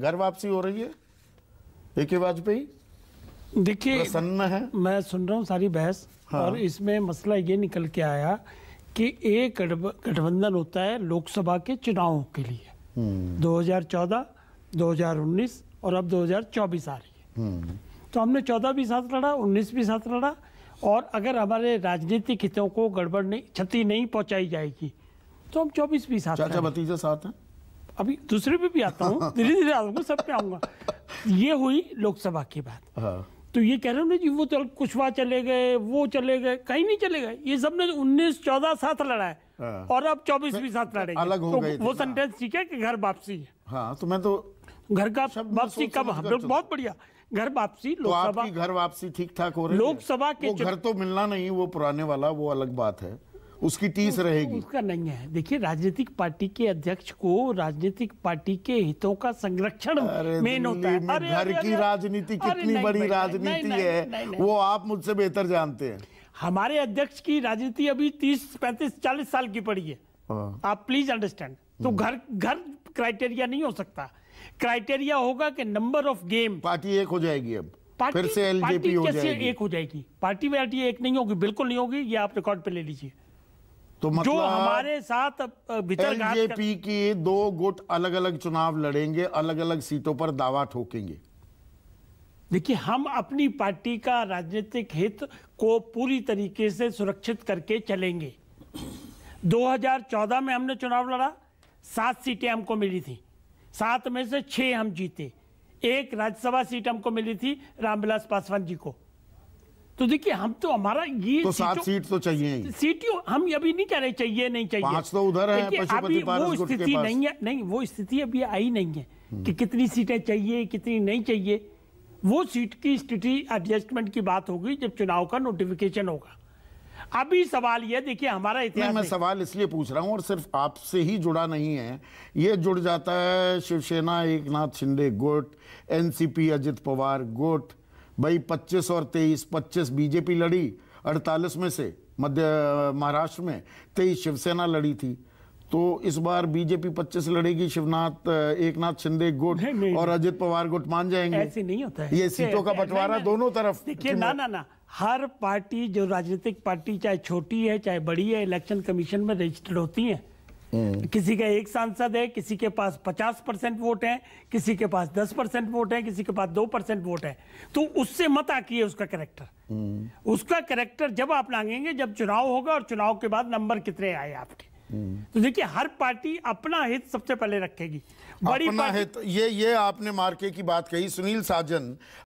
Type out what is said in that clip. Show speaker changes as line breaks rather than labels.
घर वापसी हो रही है ए के वाजपेयी
देखिए प्रसन्न है मैं सुन रहा हूँ सारी बहस हाँ। और इसमें मसला ये निकल के आया कि एक गठबंधन होता है लोकसभा के चुनावों के लिए 2014, हम्म। 2019 और अब 2024 आ रही है हम्म। तो हमने 14 भी साथ लड़ा 19 भी साथ लड़ा और अगर हमारे राजनीतिक हितों को गड़बड़ नहीं क्षति नहीं पहुंचाई जाएगी तो हम 24 भी साथ चाचा भतीजा साथ हैं अभी दूसरे पे भी आता हूँ धीरे धीरे आऊंगा सब पे आऊंगा ये हुई लोकसभा की बात हाँ। तो ये कह रहे हो ना जी वो चल कुशवा चले गए वो चले गए कहीं नहीं चले गए ये सब ने तो उन्नीस चौदह साथ लड़ा है हाँ। और अब चौबीस भी साथ लड़े अलग हो तो गए वो हाँ। सेंटेंस ठीक है कि घर वापसी है
हाँ, तो मैं तो
घर का वापसी कब हम लोग बहुत बढ़िया घर वापसी तो लोकसभा घर वापसी ठीक ठाक हो रही
लोकसभा के घर तो मिलना नहीं वो पुराने वाला वो अलग बात है उसकी तो टीस रहेगी उसका
नहीं है देखिए राजनीतिक पार्टी के अध्यक्ष को राजनीतिक पार्टी के हितों का संरक्षण मेन होता है अरे, घर की राजनीति कितनी बड़ी राजनीति है वो आप मुझसे बेहतर जानते हैं हमारे अध्यक्ष की राजनीति अभी तीस पैंतीस चालीस साल की पड़ी है हाँ। आप प्लीज अंडरस्टैंड तो हम्म। घर घर क्राइटेरिया नहीं हो सकता क्राइटेरिया होगा कि नंबर ऑफ गेम पार्टी एक हो जाएगी अब फिर से एलजेपी हो जाएगी एक हो जाएगी पार्टी वार्टी एक नहीं होगी बिल्कुल नहीं होगी ये आप रिकॉर्ड पे ले लीजिए तो मतलब जो हमारे साथ
बीजेपी कर... की दो गुट अलग अलग चुनाव लड़ेंगे अलग अलग
सीटों पर दावा ठोकेंगे देखिए हम अपनी पार्टी का राजनीतिक हित को पूरी तरीके से सुरक्षित करके चलेंगे 2014 में हमने चुनाव लड़ा सात सीटें हमको मिली थी सात में से छह हम जीते एक राज्यसभा सीट हमको मिली थी रामविलास पासवान जी को तो देखिए हम तो हमारा ये तो सात सीट तो चाहिए सीटियों हम अभी नहीं कह रहे चाहिए नहीं चाहिए पांच तो उधर है अभी वो स्थिति नहीं है नहीं वो स्थिति अभी आई नहीं है हम्म। कि कितनी सीटें चाहिए कितनी नहीं चाहिए वो सीट की स्थिति एडजस्टमेंट की बात होगी जब चुनाव का नोटिफिकेशन होगा अभी सवाल यह देखिए हमारा इतिहास मैं सवाल इसलिए पूछ
रहा हूँ और सिर्फ आपसे ही जुड़ा नहीं है ये जुड़ जाता है शिवसेना एक नाथ शिंदे गुट एनसीपी अजित पवार गुट भाई 25 और 23 25 बीजेपी लड़ी 48 में से मध्य महाराष्ट्र में तेईस शिवसेना लड़ी थी तो इस बार बीजेपी 25 लड़ेगी शिवनाथ एकनाथ शिंदे गुट
और अजित पवार गुट मान जाएंगे ऐसे नहीं होता है ये सीटों का बंटवारा दोनों
तरफ देखिए ना ना ना
हर पार्टी जो राजनीतिक पार्टी चाहे छोटी है चाहे बड़ी है इलेक्शन कमीशन में रजिस्टर्ड होती है हम्म। किसी का एक सांसद है किसी के पास 50 परसेंट वोट है किसी के पास 10 परसेंट वोट है किसी के पास 2 परसेंट वोट है तो उससे मत आकी उसका करेक्टर हम्म। उसका करेक्टर जब आप लांगेंगे जब चुनाव होगा और चुनाव के बाद नंबर कितने आए आपके हम्म। तो देखिए हर पार्टी अपना हित सबसे पहले रखेगी बड़ी अपना हित ये ये
आपने मार्के की बात कही सुनील साजन